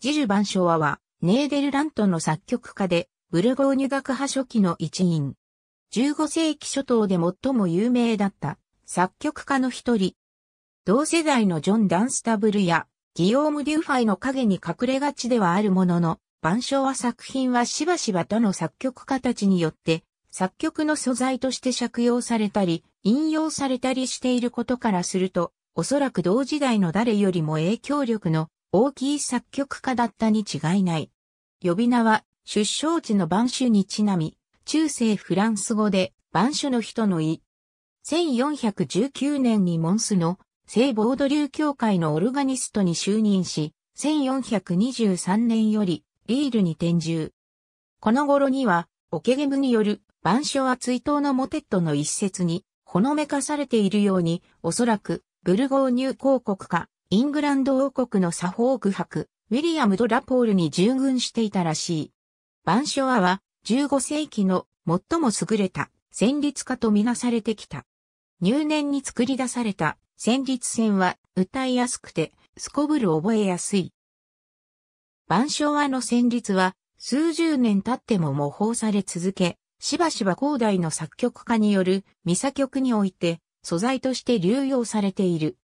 ジル・バンショワは、ネーデルラントの作曲家で、ブルゴーニュ学派初期の一員。15世紀初頭で最も有名だった作曲家の一人。同世代のジョン・ダンスタブルやギオーム・デューファイの影に隠れがちではあるものの、バンショは作品はしばしば他の作曲家たちによって作曲の素材として借用されたり、引用されたりしていることからすると、おそらく同時代の誰よりも影響力の大きい作曲家だったに違いない。呼び名は、出生地の番酒にちなみ、中世フランス語で、番酒の人の意。1419年にモンスの聖ボード流教会のオルガニストに就任し、1423年よりリールに転住。この頃には、オケゲムによる晩書は追悼のモテットの一節に、ほのめかされているように、おそらく、ブルゴーニュ広告か、イングランド王国のサフォーク伯、ウィリアム・ドラポールに従軍していたらしい。バンショアは15世紀の最も優れた戦律家とみなされてきた。入念に作り出された戦律戦は歌いやすくてすこぶる覚えやすい。ショ和の旋律は数十年経っても模倣され続け、しばしば広大の作曲家によるミサ曲において素材として流用されている。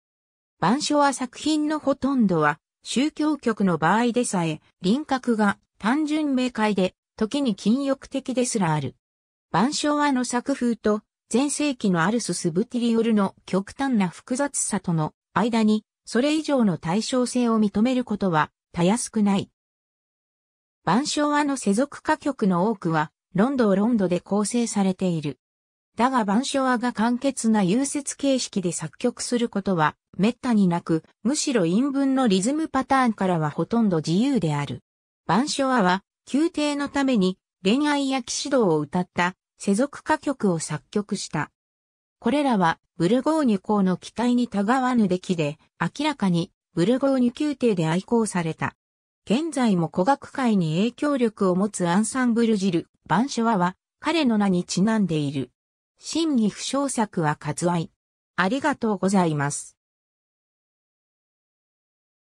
板書は作品のほとんどは、宗教曲の場合でさえ、輪郭が単純明快で、時に禁欲的ですらある。板書はの作風と、前世紀のアルス・スブティリオルの極端な複雑さとの間に、それ以上の対称性を認めることは、たやすくない。板書はの世俗歌曲の多くは、ロンドンロンドで構成されている。だがシ書アが簡潔な融雪形式で作曲することは滅多になく、むしろ陰文のリズムパターンからはほとんど自由である。シ書アは、宮廷のために恋愛や騎士道を歌った世俗歌曲を作曲した。これらはブルゴーニュ公の期待にたがわぬ出来で、明らかにブルゴーニュ宮廷で愛好された。現在も古学界に影響力を持つアンサンブルジル、シ書アは彼の名にちなんでいる。真偽不詳作は割愛。ありがとうございます。